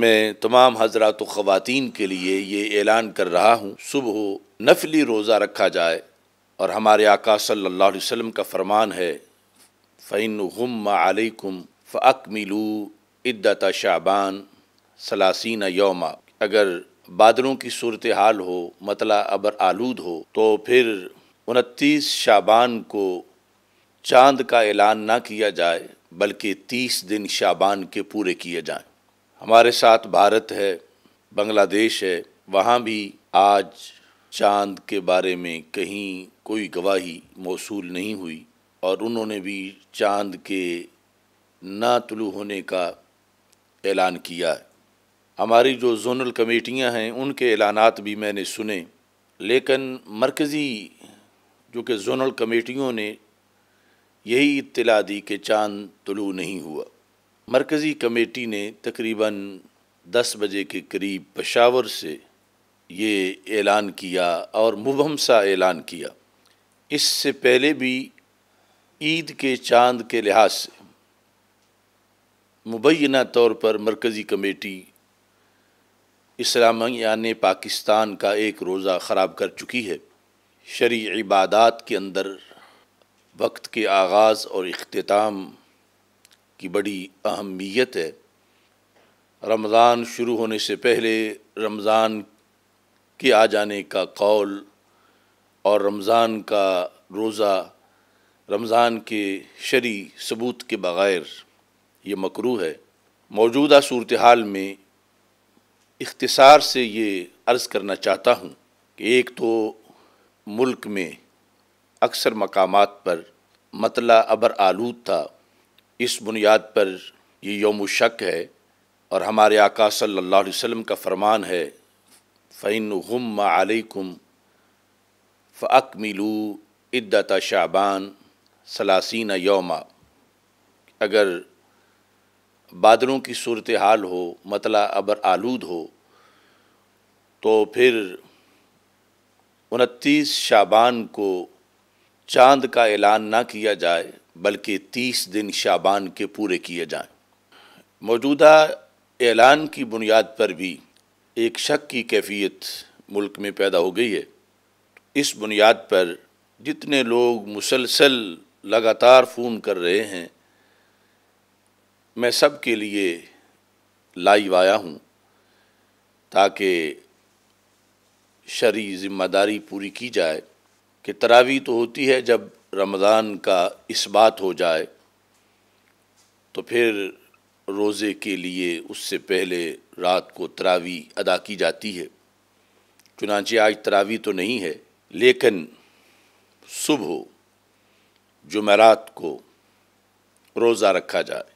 मैं तमाम हजरात ख़वान के लिए ये ऐलान कर रहा हूँ सुबह नफली रोज़ा रखा जाए और हमारे आका सल्ला वसम का फरमान है फ़ैन गम आलकुम इद्दत शाबान सलासीन योमा अगर बादलों की सूरत हाल हो मतला अबर आलूद हो तो फिर उनतीस शाबान को चांद का ऐलान ना किया जाए बल्कि तीस दिन शाबान के पूरे किए जाएँ हमारे साथ भारत है बांग्लादेश है वहाँ भी आज चांद के बारे में कहीं कोई गवाही मौसू नहीं हुई और उन्होंने भी चांद के ना तुलू होने का ऐलान किया है हमारी जो जोनल कमेटियां हैं उनके ऐलानात भी मैंने सुने लेकिन मरकज़ी जो कि जोनल कमेटियों ने यही इतला दी कि चांद तुलू नहीं हुआ मरकज़ी कमेटी ने तकरीबन 10 बजे के करीब पशावर से ये ऐलान किया और मुबम सा ऐलान किया इससे पहले भी ईद के चांद के लिहाज से मुबैना तौर पर मरकज़ी कमेटी इस्लामिया ने पाकिस्तान का एक रोज़ा ख़राब कर चुकी है शरी इबादात के अंदर वक्त के आगाज़ और अख्ताम की बड़ी अहमियत है रमज़ान शुरू होने से पहले रमज़ान के आ जाने का कौल और रमज़ान का रोज़ा रमज़ान के शरी सबूत के बग़ैर ये मकरू है मौजूदा सूरत हाल में इख्तसार से ये अर्ज़ करना चाहता हूँ कि एक तो मुल्क में अक्सर मकामात पर मतला अबर आलूद था इस बुनियाद पर ये योम शक है और हमारे आका सल्लल्लाहु अलैहि वसल्लम का फरमान है फ़ैन हम आलकुम फ़ाक मिलू इद्दत शाबान सलासीन योमा अगर बादलों की सूरत हाल हो मतला अबर आलूद हो तो फिर उनतीस शाबान को चांद का ऐलान ना किया जाए बल्कि तीस दिन शाबान के पूरे किए जाएं मौजूदा ऐलान की बुनियाद पर भी एक शक की कैफियत मुल्क में पैदा हो गई है इस बुनियाद पर जितने लोग मुसलसल लगातार फ़ोन कर रहे हैं मैं सब के लिए लाइव आया हूँ ताकि शरी ज़िम्मेदारी पूरी की जाए कि तरावी तो होती है जब रमज़ान का इस बात हो जाए तो फिर रोज़े के लिए उससे पहले रात को तरावी अदा की जाती है चुनाचे आज तरावी तो नहीं है लेकिन सुबह जुमेरात को रोज़ा रखा जाए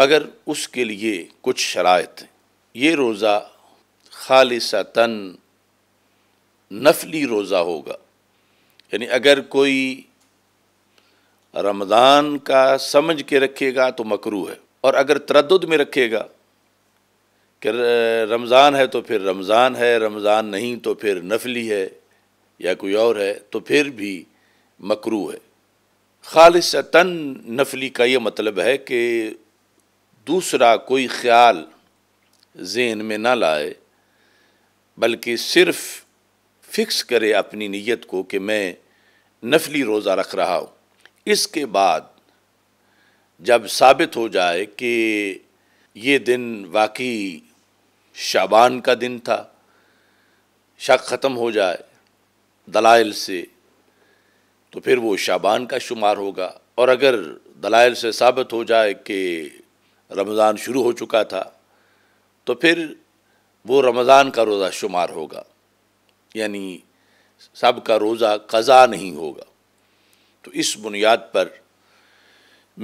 मगर उसके लिए कुछ शरात हैं ये रोज़ा तन नफली रोज़ा होगा यानी अगर कोई रमज़ान का समझ के रखेगा तो मकरू है और अगर तरद में रखेगा कि रमज़ान है तो फिर रमज़ान है रमज़ान नहीं तो फिर नफली है या कोई और है तो फिर भी मकरू है तन नफली का ये मतलब है कि दूसरा कोई ख्याल जेन में ना लाए बल्कि सिर्फ़ फ़िक्स करे अपनी नीयत को कि मैं नफली रोज़ा रख रहा हो इसके बाद जब साबित हो जाए कि ये दिन वाकई शाबान का दिन था शक ख़त्म हो जाए दलाइल से तो फिर वो शाबान का शुमार होगा और अगर दलाइल से साबित हो जाए कि रमज़ान शुरू हो चुका था तो फिर वो रमज़ान का रोज़ा शुमार होगा यानी सब का रोज़ा कज़ा नहीं होगा तो इस बुनियाद पर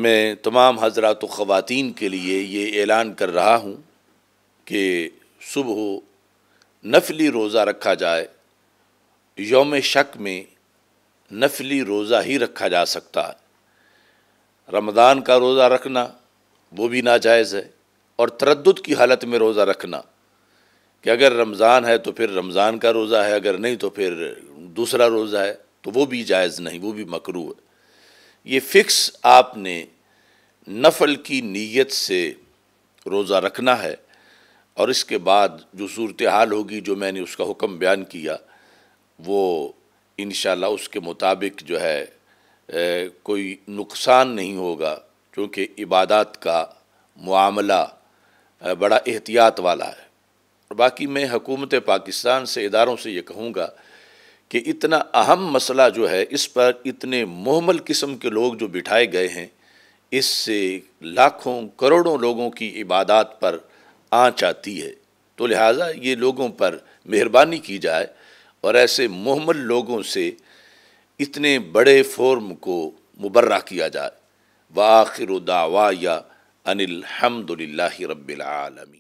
मैं तमाम हजरात ख़वातीन के लिए ये ऐलान कर रहा हूँ कि सुबह नफली रोज़ा रखा जाए योम शक में नफली रोज़ा ही रखा जा सकता है रमदान का रोज़ा रखना वो भी नाजायज़ है और तरद की हालत में रोज़ा रखना कि अगर रमज़ान है तो फिर रमज़ान का रोज़ा है अगर नहीं तो फिर दूसरा रोज़ा है तो वो भी जायज़ नहीं वो भी मकरू है ये फ़िक्स आपने नफल की नीयत से रोज़ा रखना है और इसके बाद जो सूरत हाल होगी जो मैंने उसका हुक्म बयान किया वो इन उसके मुताबिक जो है ए, कोई नुकसान नहीं होगा क्योंकि इबादत का मामला बड़ा एहतियात वाला है और बाकी मैं हकूमत पाकिस्तान से इदारों से ये कहूँगा कि इतना अहम मसला जो है इस पर इतने महमल किस्म के लोग जो बिठाए गए हैं इससे लाखों करोड़ों लोगों की इबादत पर आँच आती है तो लिहाजा ये लोगों पर मेहरबानी की जाए और ऐसे महमल लोगों से इतने बड़े फोर्म को मुबर्रा किया जाए व आखिर दावा या हमदुल्ला रबालमी